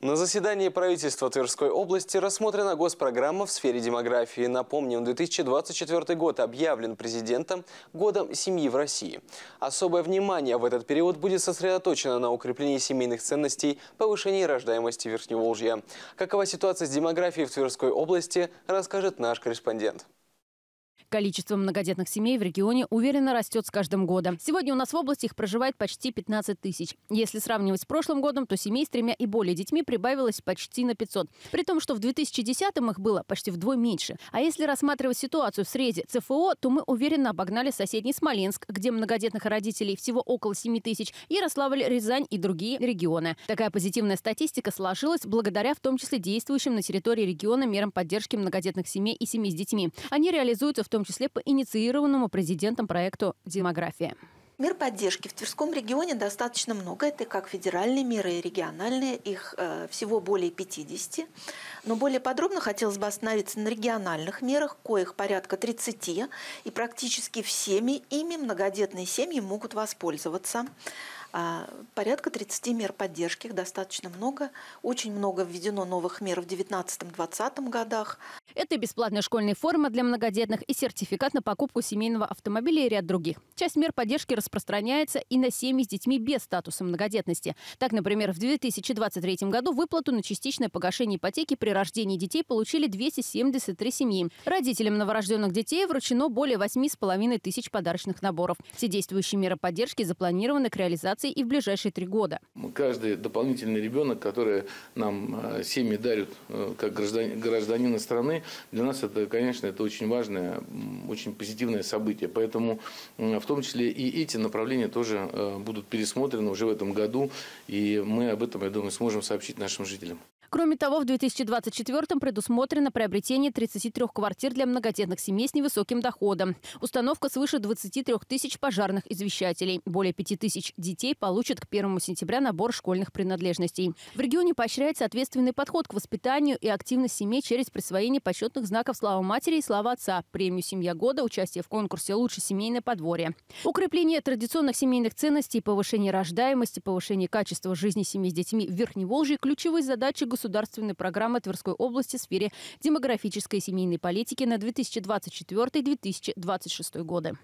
На заседании правительства Тверской области рассмотрена госпрограмма в сфере демографии. Напомним, 2024 год объявлен президентом годом семьи в России. Особое внимание в этот период будет сосредоточено на укреплении семейных ценностей, повышении рождаемости Верхневолжья. Какова ситуация с демографией в Тверской области, расскажет наш корреспондент. Количество многодетных семей в регионе уверенно растет с каждым годом. Сегодня у нас в области их проживает почти 15 тысяч. Если сравнивать с прошлым годом, то семей с тремя и более детьми прибавилось почти на 500. При том, что в 2010-м их было почти вдвое меньше. А если рассматривать ситуацию в среде ЦФО, то мы уверенно обогнали соседний Смоленск, где многодетных родителей всего около 7 тысяч, Ярославль, Рязань и другие регионы. Такая позитивная статистика сложилась благодаря в том числе действующим на территории региона мерам поддержки многодетных семей и семей с детьми. Они реализуются в том том числе по инициированному президентом проекту «Демография». Мер поддержки в Тверском регионе достаточно много. Это как федеральные меры и региональные. Их э, всего более 50. Но более подробно хотелось бы остановиться на региональных мерах, коих порядка 30. И практически всеми ими многодетные семьи могут воспользоваться. А, порядка 30 мер поддержки, их достаточно много. Очень много введено новых мер в 2019-2020 годах. Это бесплатная школьная форма для многодетных и сертификат на покупку семейного автомобиля и ряд других. Часть мер поддержки распространяется и на семьи с детьми без статуса многодетности. Так, например, в 2023 году выплату на частичное погашение ипотеки при рождении детей получили 273 семьи. Родителям новорожденных детей вручено более 8,5 тысяч подарочных наборов. Все действующие меры поддержки запланированы к реализации ситуации и в ближайшие три года. Каждый дополнительный ребенок, который нам э, семьи дарят э, как гражданин, гражданина страны, для нас это, конечно, это очень важное, очень позитивное событие. Поэтому в том числе и эти направления тоже э, будут пересмотрены уже в этом году. И мы об этом, я думаю, сможем сообщить нашим жителям. Кроме того, в 2024 предусмотрено приобретение 33 квартир для многодетных семей с невысоким доходом, установка свыше 23 тысяч пожарных извещателей. Более 5 тысяч детей получат к 1 сентября набор школьных принадлежностей. В регионе поощряется ответственный подход к воспитанию и активность семей через присвоение почетных знаков «Слава матери» и «Слава отца», премию «Семья года», участие в конкурсе «Лучше семейное подворье». Укрепление традиционных семейных ценностей, повышение рождаемости, повышение качества жизни семей с детьми в Верхней Верхневолжье – ключевые задачи государства государственной программы Тверской области в сфере демографической и семейной политики на 2024-2026 годы.